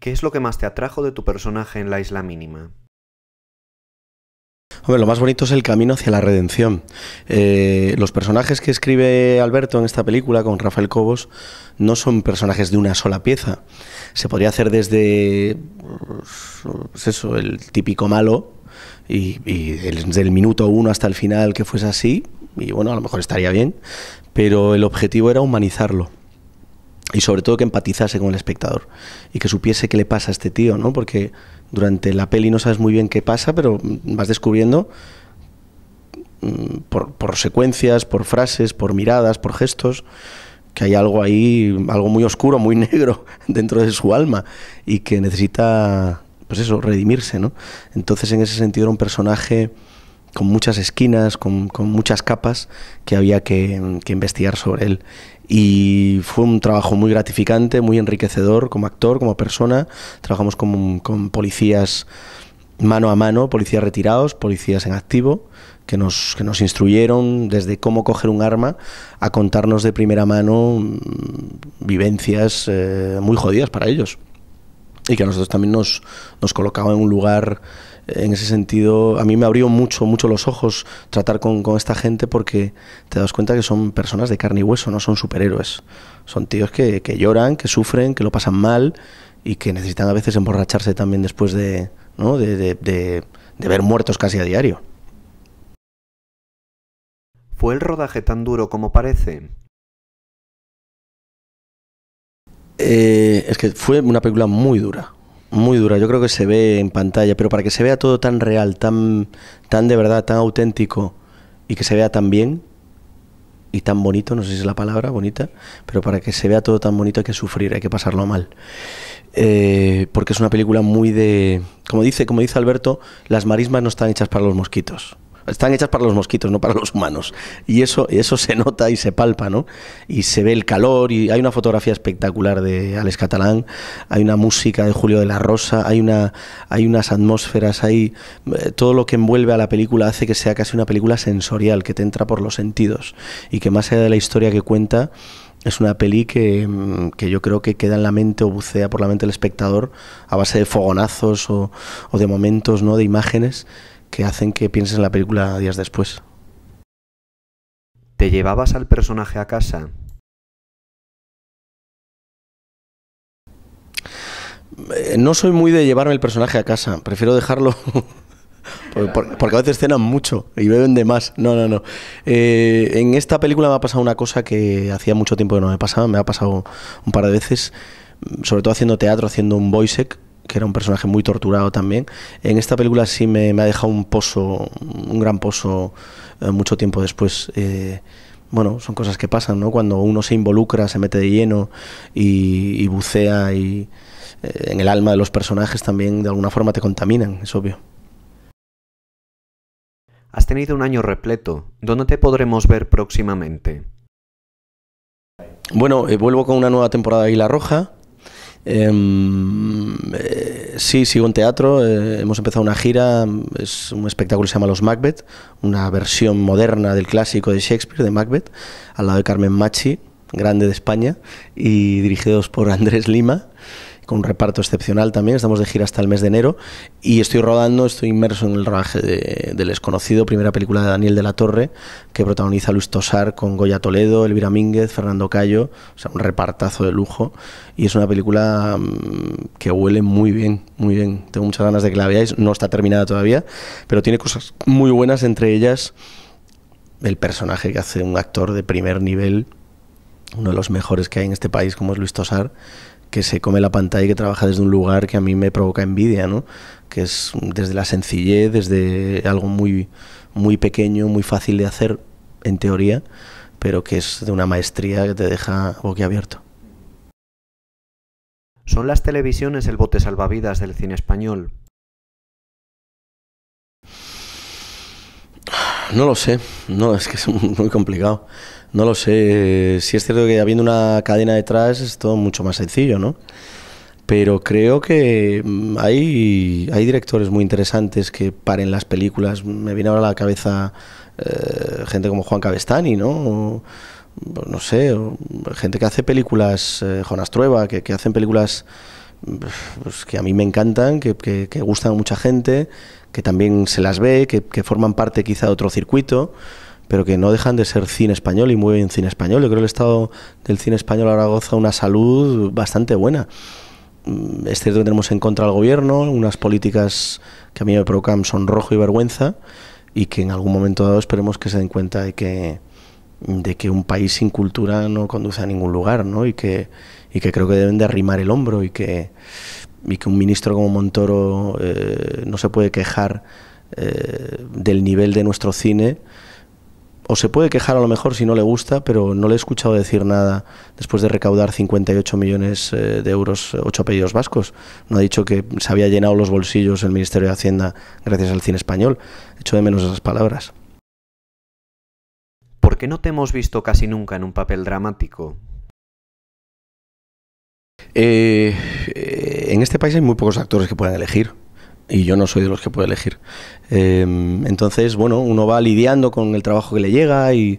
¿Qué es lo que más te atrajo de tu personaje en la isla mínima? Hombre, lo más bonito es el camino hacia la redención. Eh, los personajes que escribe Alberto en esta película con Rafael Cobos no son personajes de una sola pieza. Se podría hacer desde pues eso, el típico malo y, y desde el minuto uno hasta el final que fuese así. Y bueno, a lo mejor estaría bien, pero el objetivo era humanizarlo y sobre todo que empatizase con el espectador y que supiese qué le pasa a este tío, ¿no? Porque durante la peli no sabes muy bien qué pasa, pero vas descubriendo mm, por, secuencias, por frases, por miradas, por gestos, que hay algo ahí, algo muy oscuro, muy negro dentro de su alma y que necesita, pues eso, redimirse, ¿no? Entonces, en ese sentido, era un personaje con muchas esquinas, con, con, muchas capas que había que, que, investigar sobre él. Y fue un trabajo muy gratificante, muy enriquecedor como actor, como persona. Trabajamos con, policías mano a mano, policías retirados, policías en activo, que nos, nos instruyeron desde cómo coger un arma a contarnos de primera mano mm, vivencias eh, muy jodidas para ellos y que a nosotros también nos, nos colocaba en un lugar eh, en ese sentido, a mí me abrió mucho, mucho los ojos tratar con, esta gente porque te das cuenta que son personas de carne y hueso, no son superhéroes. Son tíos que, lloran, que sufren, que lo pasan mal y que necesitan a veces emborracharse también después de, ¿no? de, de ver muertos casi a diario. ¿Fue el rodaje tan duro como parece? Eh, es que fue una película muy dura, muy dura. Yo creo que se ve en pantalla, pero para que se vea todo tan real, tan, tan de verdad, tan auténtico y que se vea tan bien y tan bonito, no sé si es la palabra bonita, pero para que se vea todo tan bonito hay que sufrir, hay que pasarlo mal. Eh, porque es una película muy de, como dice, como dice Alberto, las marismas no están hechas para los mosquitos están hechas para los mosquitos, no para los humanos. Y eso, eso se nota y se palpa, ¿no? Y se ve el calor, y hay una fotografía espectacular de Alex Catalán, hay una música de Julio de la Rosa, hay, una, hay unas atmósferas, hay eh, todo lo que envuelve a la película hace que sea casi una película sensorial, que te entra por los sentidos, y que más allá de la historia que cuenta, es una peli que, mm, yo creo que queda en la mente o bucea por la mente del espectador a base de fogonazos o, o de momentos, ¿no? de imágenes que hacen que pienses en la película días después. ¿Te llevabas al personaje a casa? Eh, no soy muy de llevarme el personaje a casa, prefiero dejarlo porque, a veces cenan mucho y beben de más. No, no, no. Eh, en esta película me ha pasado una cosa que hacía mucho tiempo que no me pasaba, me ha pasado un par de veces, sobre todo haciendo teatro, haciendo un voice que era un personaje muy torturado también. En esta película sí me, ha dejado un pozo, un gran pozo eh, mucho tiempo después. Eh, bueno, son cosas que pasan, ¿no? Cuando uno se involucra, se mete de lleno y, bucea y eh, en el alma de los personajes también de alguna forma te contaminan, es obvio. Has tenido un año repleto. ¿Dónde te podremos ver próximamente? Bueno, vuelvo con una nueva temporada de Isla Roja. Em, eh, sí, sigo en teatro. Eh, hemos empezado una gira. Es un espectáculo que se llama Los Macbeth, una versión moderna del clásico de Shakespeare, de Macbeth, al lado de Carmen Machi, grande de España, y dirigidos por Andrés Lima con un reparto excepcional también. Estamos de gira hasta el mes de enero y estoy rodando, estoy inmerso en el rodaje de, del Desconocido, primera película de Daniel de la Torre, que protagoniza Luis Tosar con Goya Toledo, Elvira Mínguez, Fernando Cayo, o sea, un repartazo de lujo. Y es una película mm, que huele muy bien, muy bien. Tengo muchas ganas de que la veáis, no está terminada todavía, pero tiene cosas muy buenas, entre ellas el personaje que hace un actor de primer nivel uno de los mejores que hay en este país, como es Luis Tosar, que se come la pantalla y que trabaja desde un lugar que a mí me provoca envidia, ¿no? que es desde la sencillez, desde algo muy, muy pequeño, muy fácil de hacer, en teoría, pero que es de una maestría que te deja boquiabierto. Son las televisiones el bote salvavidas del cine español, No lo sé, no, es que es muy complicado. No lo sé, si es cierto que habiendo una cadena detrás es todo mucho más sencillo, ¿no? Pero creo que mm, hay, hay directores muy interesantes que paren las películas. Me viene ahora a la cabeza eh, gente como Juan Cabestani, ¿no? Pues no sé, gente que hace películas, eh, Jonas Trueba, que, hacen películas pues, que a mí me encantan, que, que gustan a mucha gente que también se las ve, que, forman parte quizá de otro circuito, pero que no dejan de ser cine español y muy bien cine español. Yo creo que el estado del cine español ahora goza una salud bastante buena. Mm, es cierto que tenemos en contra al gobierno, unas políticas que a mí me provocan rojo y vergüenza, y que en algún momento dado esperemos que se den cuenta de que, de que un país sin cultura no conduce a ningún lugar, ¿no? Y que, y que creo que deben de arrimar el hombro y que y que un ministro como Montoro eh, no se puede quejar eh, del nivel de nuestro cine, o se puede quejar a lo mejor si no le gusta, pero no le he escuchado decir nada después de recaudar 58 millones eh, de euros, ocho apellidos vascos. No ha dicho que se había llenado los bolsillos el Ministerio de Hacienda gracias al cine español. Echo de menos esas palabras. ¿Por qué no te hemos visto casi nunca en un papel dramático? Eh, en este país hay muy pocos actores que puedan elegir y yo no soy de los que puede elegir. Em, entonces, bueno, uno va lidiando con el trabajo que le llega y,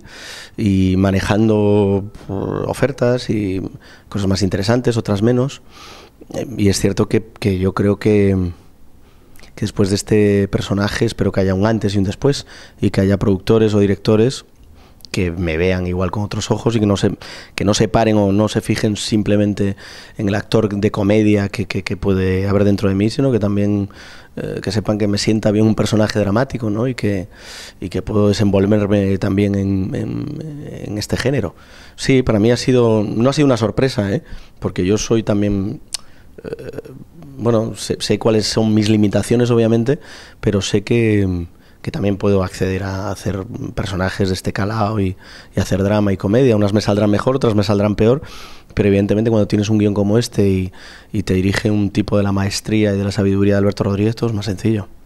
manejando pues, ofertas y cosas más interesantes, otras menos. y es cierto que, yo creo que después de este personaje espero que haya un antes y un después y que haya productores o directores que me vean igual con otros ojos y que no se, que no se paren o no se fijen simplemente en el actor de comedia que, que, puede haber dentro de mí, sino que también eh, que sepan que me sienta bien un personaje dramático ¿no? y, que, que puedo desenvolverme también en, este género. Sí, para mí ha sido, no ha sido una sorpresa, ¿eh? porque yo soy también... Eh, bueno, sé cuáles son mis limitaciones, obviamente, pero sé que que también puedo acceder a hacer personajes de este calado y, hacer drama y comedia. Unas me saldrán mejor, otras me saldrán peor, pero evidentemente cuando tienes un guión como este y, y te dirige un tipo de la maestría y de la sabiduría de Alberto Rodríguez, todo es más sencillo.